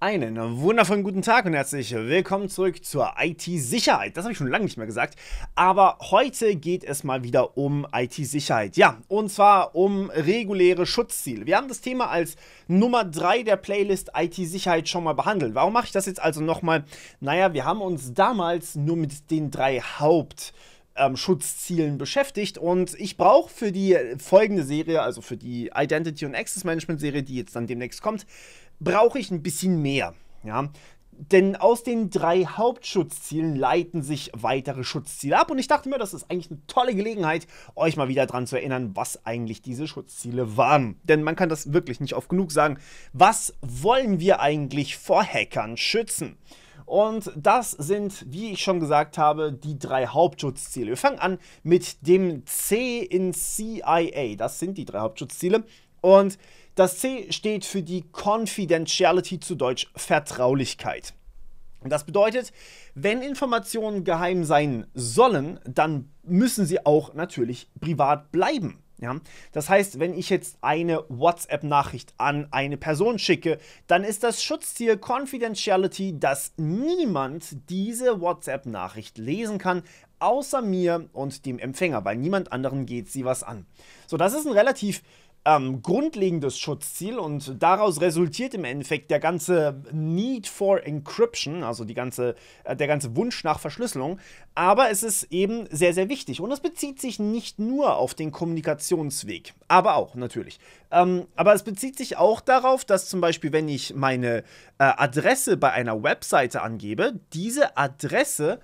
Einen wundervollen guten Tag und herzlich willkommen zurück zur IT-Sicherheit. Das habe ich schon lange nicht mehr gesagt, aber heute geht es mal wieder um IT-Sicherheit. Ja, und zwar um reguläre Schutzziele. Wir haben das Thema als Nummer 3 der Playlist IT-Sicherheit schon mal behandelt. Warum mache ich das jetzt also nochmal? Naja, wir haben uns damals nur mit den drei Haupt- ähm, Schutzzielen beschäftigt. Und ich brauche für die folgende Serie, also für die Identity und Access Management Serie, die jetzt dann demnächst kommt, brauche ich ein bisschen mehr. Ja, denn aus den drei Hauptschutzzielen leiten sich weitere Schutzziele ab. Und ich dachte mir, das ist eigentlich eine tolle Gelegenheit, euch mal wieder daran zu erinnern, was eigentlich diese Schutzziele waren. Denn man kann das wirklich nicht oft genug sagen. Was wollen wir eigentlich vor Hackern schützen? Und das sind, wie ich schon gesagt habe, die drei Hauptschutzziele. Wir fangen an mit dem C in CIA. Das sind die drei Hauptschutzziele. Und das C steht für die Confidentiality zu Deutsch Vertraulichkeit. das bedeutet, wenn Informationen geheim sein sollen, dann müssen sie auch natürlich privat bleiben. Ja? Das heißt, wenn ich jetzt eine WhatsApp-Nachricht an eine Person schicke, dann ist das Schutzziel Confidentiality, dass niemand diese WhatsApp-Nachricht lesen kann, außer mir und dem Empfänger, weil niemand anderen geht sie was an. So, das ist ein relativ ähm, grundlegendes Schutzziel und daraus resultiert im Endeffekt der ganze Need for Encryption, also die ganze, äh, der ganze Wunsch nach Verschlüsselung. Aber es ist eben sehr, sehr wichtig und es bezieht sich nicht nur auf den Kommunikationsweg, aber auch natürlich. Ähm, aber es bezieht sich auch darauf, dass zum Beispiel, wenn ich meine äh, Adresse bei einer Webseite angebe, diese Adresse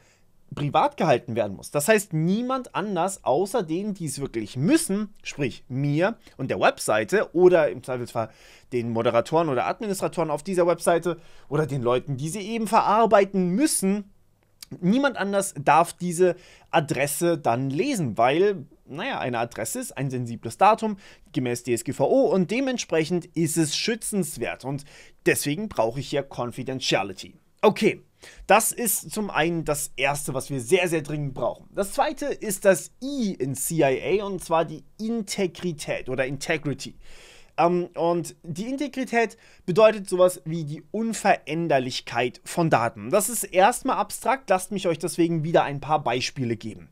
privat gehalten werden muss. Das heißt, niemand anders außer denen, die es wirklich müssen, sprich mir und der Webseite oder im Zweifelsfall den Moderatoren oder Administratoren auf dieser Webseite oder den Leuten, die sie eben verarbeiten müssen, niemand anders darf diese Adresse dann lesen, weil, naja, eine Adresse ist ein sensibles Datum gemäß DSGVO und dementsprechend ist es schützenswert und deswegen brauche ich hier Confidentiality. Okay, das ist zum einen das erste, was wir sehr, sehr dringend brauchen. Das zweite ist das I in CIA und zwar die Integrität oder Integrity. Ähm, und die Integrität bedeutet sowas wie die Unveränderlichkeit von Daten. Das ist erstmal abstrakt, lasst mich euch deswegen wieder ein paar Beispiele geben.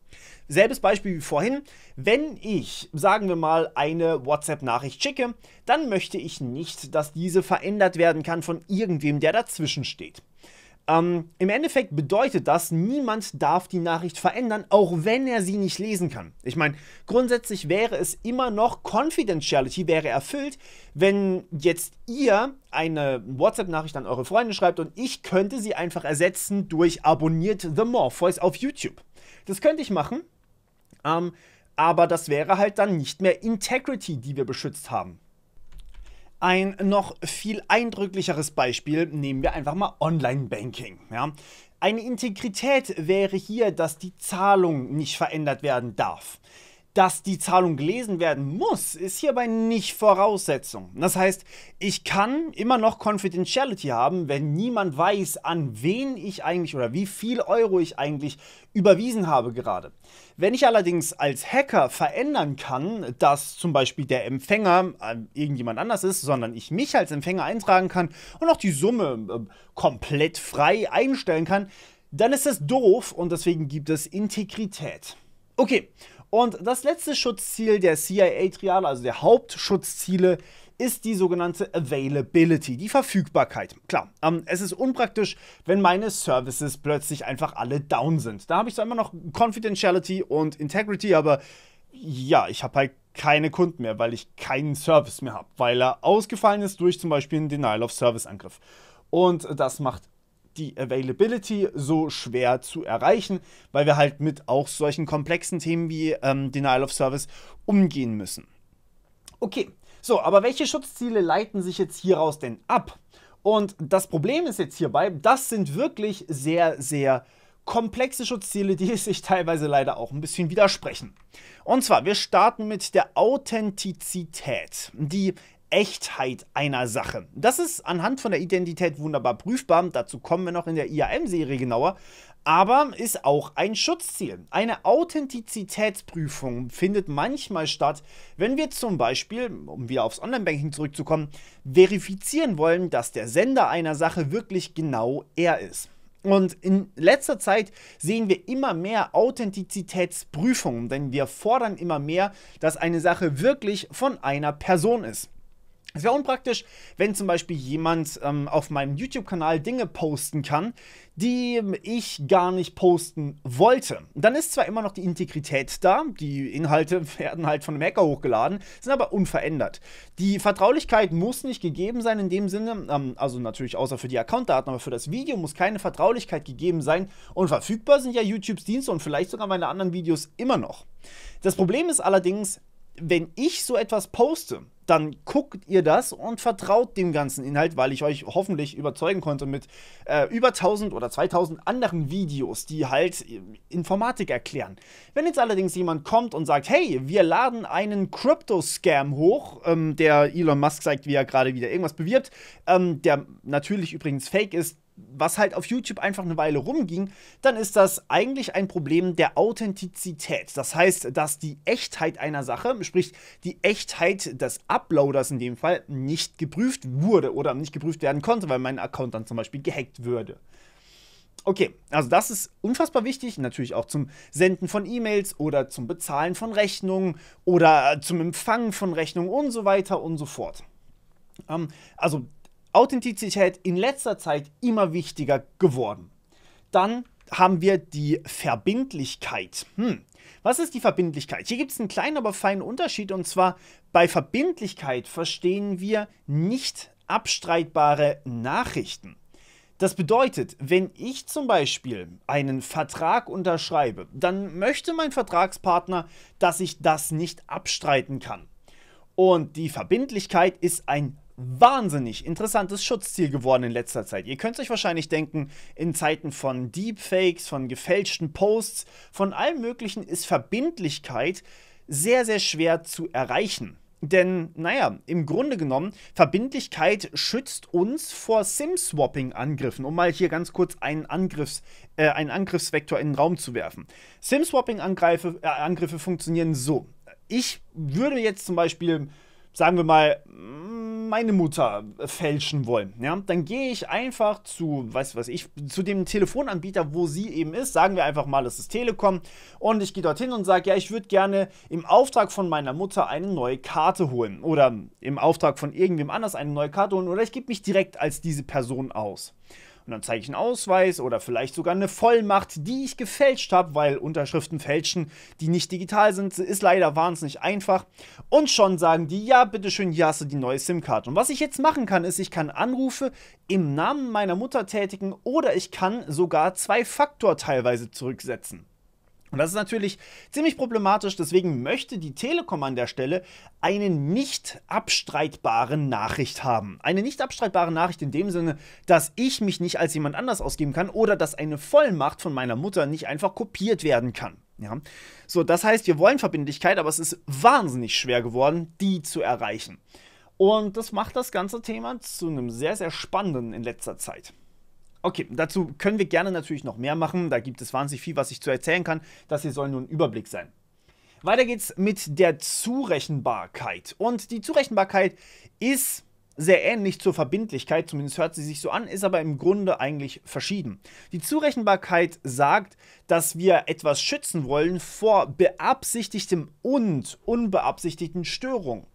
Selbes Beispiel wie vorhin. Wenn ich, sagen wir mal, eine WhatsApp-Nachricht schicke, dann möchte ich nicht, dass diese verändert werden kann von irgendwem, der dazwischen steht. Ähm, Im Endeffekt bedeutet das, niemand darf die Nachricht verändern, auch wenn er sie nicht lesen kann. Ich meine, grundsätzlich wäre es immer noch Confidentiality wäre erfüllt, wenn jetzt ihr eine WhatsApp-Nachricht an eure Freunde schreibt und ich könnte sie einfach ersetzen durch abonniert The Morpheus auf YouTube. Das könnte ich machen, ähm, aber das wäre halt dann nicht mehr Integrity, die wir beschützt haben. Ein noch viel eindrücklicheres Beispiel nehmen wir einfach mal Online-Banking. Ja? Eine Integrität wäre hier, dass die Zahlung nicht verändert werden darf dass die Zahlung gelesen werden muss, ist hierbei nicht Voraussetzung. Das heißt, ich kann immer noch Confidentiality haben, wenn niemand weiß, an wen ich eigentlich oder wie viel Euro ich eigentlich überwiesen habe gerade. Wenn ich allerdings als Hacker verändern kann, dass zum Beispiel der Empfänger äh, irgendjemand anders ist, sondern ich mich als Empfänger eintragen kann und auch die Summe äh, komplett frei einstellen kann, dann ist das doof und deswegen gibt es Integrität. Okay, und das letzte Schutzziel der CIA-Triade, also der Hauptschutzziele, ist die sogenannte Availability, die Verfügbarkeit. Klar, ähm, es ist unpraktisch, wenn meine Services plötzlich einfach alle down sind. Da habe ich zwar immer noch Confidentiality und Integrity, aber ja, ich habe halt keine Kunden mehr, weil ich keinen Service mehr habe, weil er ausgefallen ist durch zum Beispiel einen Denial-of-Service-Angriff. Und das macht die Availability so schwer zu erreichen, weil wir halt mit auch solchen komplexen Themen wie ähm, Denial of Service umgehen müssen. Okay, so, aber welche Schutzziele leiten sich jetzt hieraus denn ab? Und das Problem ist jetzt hierbei, das sind wirklich sehr, sehr komplexe Schutzziele, die sich teilweise leider auch ein bisschen widersprechen. Und zwar, wir starten mit der Authentizität. Die Echtheit einer Sache. Das ist anhand von der Identität wunderbar prüfbar. Dazu kommen wir noch in der IAM-Serie genauer. Aber ist auch ein Schutzziel. Eine Authentizitätsprüfung findet manchmal statt, wenn wir zum Beispiel, um wieder aufs Online-Banking zurückzukommen, verifizieren wollen, dass der Sender einer Sache wirklich genau er ist. Und in letzter Zeit sehen wir immer mehr Authentizitätsprüfungen, denn wir fordern immer mehr, dass eine Sache wirklich von einer Person ist. Es wäre unpraktisch, wenn zum Beispiel jemand ähm, auf meinem YouTube-Kanal Dinge posten kann, die ich gar nicht posten wollte. Dann ist zwar immer noch die Integrität da, die Inhalte werden halt von einem Hacker hochgeladen, sind aber unverändert. Die Vertraulichkeit muss nicht gegeben sein in dem Sinne, ähm, also natürlich außer für die Accountdaten, aber für das Video muss keine Vertraulichkeit gegeben sein und verfügbar sind ja YouTubes Dienste und vielleicht sogar meine anderen Videos immer noch. Das Problem ist allerdings, wenn ich so etwas poste, dann guckt ihr das und vertraut dem ganzen Inhalt, weil ich euch hoffentlich überzeugen konnte mit äh, über 1000 oder 2000 anderen Videos, die halt äh, Informatik erklären. Wenn jetzt allerdings jemand kommt und sagt, hey, wir laden einen Crypto-Scam hoch, ähm, der Elon Musk zeigt, wie er gerade wieder irgendwas bewirbt, ähm, der natürlich übrigens fake ist, was halt auf YouTube einfach eine Weile rumging, dann ist das eigentlich ein Problem der Authentizität. Das heißt, dass die Echtheit einer Sache, sprich die Echtheit des Uploaders in dem Fall, nicht geprüft wurde oder nicht geprüft werden konnte, weil mein Account dann zum Beispiel gehackt würde. Okay, also das ist unfassbar wichtig, natürlich auch zum Senden von E-Mails oder zum Bezahlen von Rechnungen oder zum Empfangen von Rechnungen und so weiter und so fort. Ähm, also Authentizität in letzter Zeit immer wichtiger geworden. Dann haben wir die Verbindlichkeit. Hm. Was ist die Verbindlichkeit? Hier gibt es einen kleinen, aber feinen Unterschied und zwar bei Verbindlichkeit verstehen wir nicht abstreitbare Nachrichten. Das bedeutet, wenn ich zum Beispiel einen Vertrag unterschreibe, dann möchte mein Vertragspartner, dass ich das nicht abstreiten kann. Und die Verbindlichkeit ist ein wahnsinnig interessantes Schutzziel geworden in letzter Zeit. Ihr könnt euch wahrscheinlich denken, in Zeiten von Deepfakes, von gefälschten Posts, von allem Möglichen ist Verbindlichkeit sehr, sehr schwer zu erreichen. Denn, naja, im Grunde genommen, Verbindlichkeit schützt uns vor SIM-Swapping-Angriffen, um mal hier ganz kurz einen, Angriffs, äh, einen Angriffsvektor in den Raum zu werfen. SIM-Swapping-Angriffe äh, funktionieren so. Ich würde jetzt zum Beispiel, sagen wir mal, meine Mutter fälschen wollen, ja, dann gehe ich einfach zu, weiß was ich, zu dem Telefonanbieter, wo sie eben ist, sagen wir einfach mal, das ist Telekom und ich gehe dorthin und sage, ja, ich würde gerne im Auftrag von meiner Mutter eine neue Karte holen oder im Auftrag von irgendwem anders eine neue Karte holen oder ich gebe mich direkt als diese Person aus. Und dann zeige ich einen Ausweis oder vielleicht sogar eine Vollmacht, die ich gefälscht habe, weil Unterschriften fälschen, die nicht digital sind, ist leider wahnsinnig einfach. Und schon sagen die, ja, bitteschön, hier hast du die neue SIM-Karte. Und was ich jetzt machen kann, ist, ich kann Anrufe im Namen meiner Mutter tätigen oder ich kann sogar zwei Faktor teilweise zurücksetzen. Und das ist natürlich ziemlich problematisch, deswegen möchte die Telekom an der Stelle eine nicht abstreitbare Nachricht haben. Eine nicht abstreitbare Nachricht in dem Sinne, dass ich mich nicht als jemand anders ausgeben kann oder dass eine Vollmacht von meiner Mutter nicht einfach kopiert werden kann. Ja? So, das heißt, wir wollen Verbindlichkeit, aber es ist wahnsinnig schwer geworden, die zu erreichen. Und das macht das ganze Thema zu einem sehr, sehr spannenden in letzter Zeit. Okay, dazu können wir gerne natürlich noch mehr machen. Da gibt es wahnsinnig viel, was ich zu erzählen kann. Das hier soll nur ein Überblick sein. Weiter geht's mit der Zurechenbarkeit. Und die Zurechenbarkeit ist sehr ähnlich zur Verbindlichkeit, zumindest hört sie sich so an, ist aber im Grunde eigentlich verschieden. Die Zurechenbarkeit sagt, dass wir etwas schützen wollen vor beabsichtigtem und unbeabsichtigten Störungen.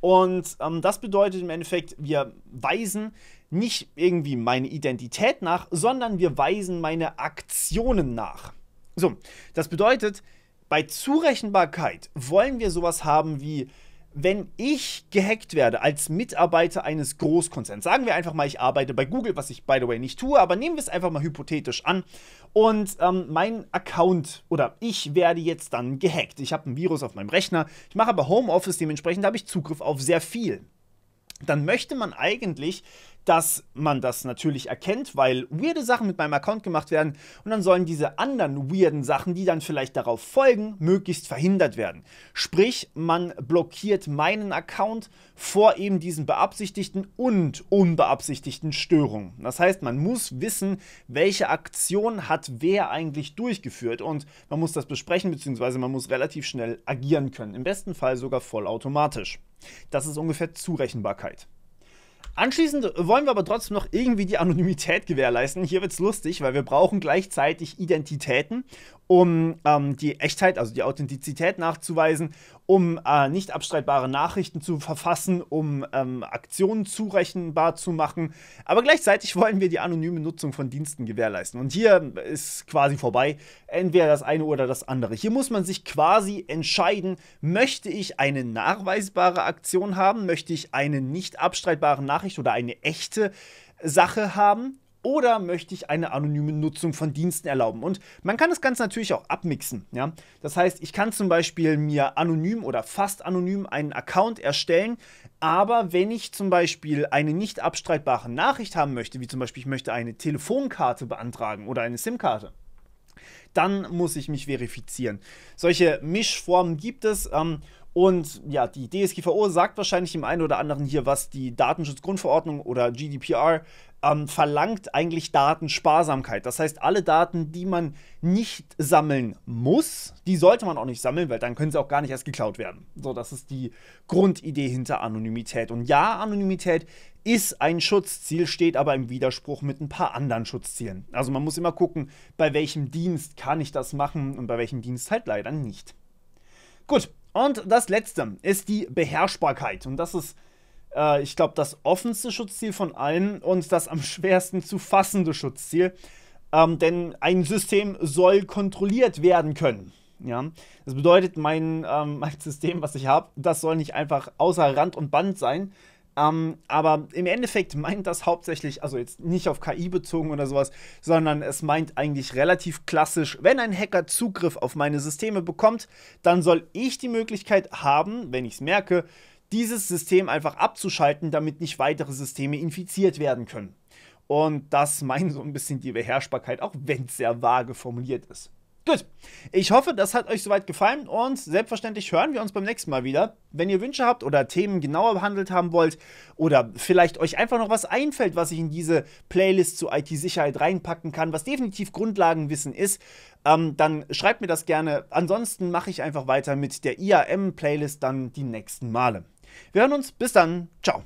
Und ähm, das bedeutet im Endeffekt, wir weisen nicht irgendwie meine Identität nach, sondern wir weisen meine Aktionen nach. So, das bedeutet, bei Zurechenbarkeit wollen wir sowas haben wie wenn ich gehackt werde als Mitarbeiter eines Großkonzerns, sagen wir einfach mal, ich arbeite bei Google, was ich by the way nicht tue, aber nehmen wir es einfach mal hypothetisch an und ähm, mein Account oder ich werde jetzt dann gehackt. Ich habe ein Virus auf meinem Rechner, ich mache aber Homeoffice, dementsprechend habe ich Zugriff auf sehr viel. Dann möchte man eigentlich dass man das natürlich erkennt, weil weirde Sachen mit meinem Account gemacht werden und dann sollen diese anderen weirden Sachen, die dann vielleicht darauf folgen, möglichst verhindert werden. Sprich, man blockiert meinen Account vor eben diesen beabsichtigten und unbeabsichtigten Störungen. Das heißt, man muss wissen, welche Aktion hat wer eigentlich durchgeführt und man muss das besprechen bzw. man muss relativ schnell agieren können. Im besten Fall sogar vollautomatisch. Das ist ungefähr Zurechenbarkeit. Anschließend wollen wir aber trotzdem noch irgendwie die Anonymität gewährleisten. Hier wird es lustig, weil wir brauchen gleichzeitig Identitäten, um ähm, die Echtheit, also die Authentizität nachzuweisen, um äh, nicht abstreitbare Nachrichten zu verfassen, um ähm, Aktionen zurechenbar zu machen. Aber gleichzeitig wollen wir die anonyme Nutzung von Diensten gewährleisten. Und hier ist quasi vorbei, entweder das eine oder das andere. Hier muss man sich quasi entscheiden, möchte ich eine nachweisbare Aktion haben, möchte ich eine nicht abstreitbare Nachricht Nachricht oder eine echte Sache haben oder möchte ich eine anonyme Nutzung von Diensten erlauben? Und man kann das Ganze natürlich auch abmixen. Ja? Das heißt, ich kann zum Beispiel mir anonym oder fast anonym einen Account erstellen, aber wenn ich zum Beispiel eine nicht abstreitbare Nachricht haben möchte, wie zum Beispiel ich möchte eine Telefonkarte beantragen oder eine SIM-Karte, dann muss ich mich verifizieren. Solche Mischformen gibt es. Ähm, und ja, die DSGVO sagt wahrscheinlich dem einen oder anderen hier, was die Datenschutzgrundverordnung oder GDPR ähm, verlangt, eigentlich Datensparsamkeit. Das heißt, alle Daten, die man nicht sammeln muss, die sollte man auch nicht sammeln, weil dann können sie auch gar nicht erst geklaut werden. So, das ist die Grundidee hinter Anonymität. Und ja, Anonymität ist ein Schutzziel, steht aber im Widerspruch mit ein paar anderen Schutzzielen. Also man muss immer gucken, bei welchem Dienst kann ich das machen und bei welchem Dienst halt leider nicht. Gut, und das letzte ist die Beherrschbarkeit. Und das ist, äh, ich glaube, das offenste Schutzziel von allen und das am schwersten zu fassende Schutzziel. Ähm, denn ein System soll kontrolliert werden können. Ja? Das bedeutet, mein, ähm, mein System, was ich habe, das soll nicht einfach außer Rand und Band sein, ähm, aber im Endeffekt meint das hauptsächlich, also jetzt nicht auf KI bezogen oder sowas, sondern es meint eigentlich relativ klassisch, wenn ein Hacker Zugriff auf meine Systeme bekommt, dann soll ich die Möglichkeit haben, wenn ich es merke, dieses System einfach abzuschalten, damit nicht weitere Systeme infiziert werden können. Und das meint so ein bisschen die Beherrschbarkeit, auch wenn es sehr vage formuliert ist. Gut, ich hoffe, das hat euch soweit gefallen und selbstverständlich hören wir uns beim nächsten Mal wieder. Wenn ihr Wünsche habt oder Themen genauer behandelt haben wollt oder vielleicht euch einfach noch was einfällt, was ich in diese Playlist zu IT-Sicherheit reinpacken kann, was definitiv Grundlagenwissen ist, ähm, dann schreibt mir das gerne. Ansonsten mache ich einfach weiter mit der IAM-Playlist dann die nächsten Male. Wir hören uns, bis dann, ciao.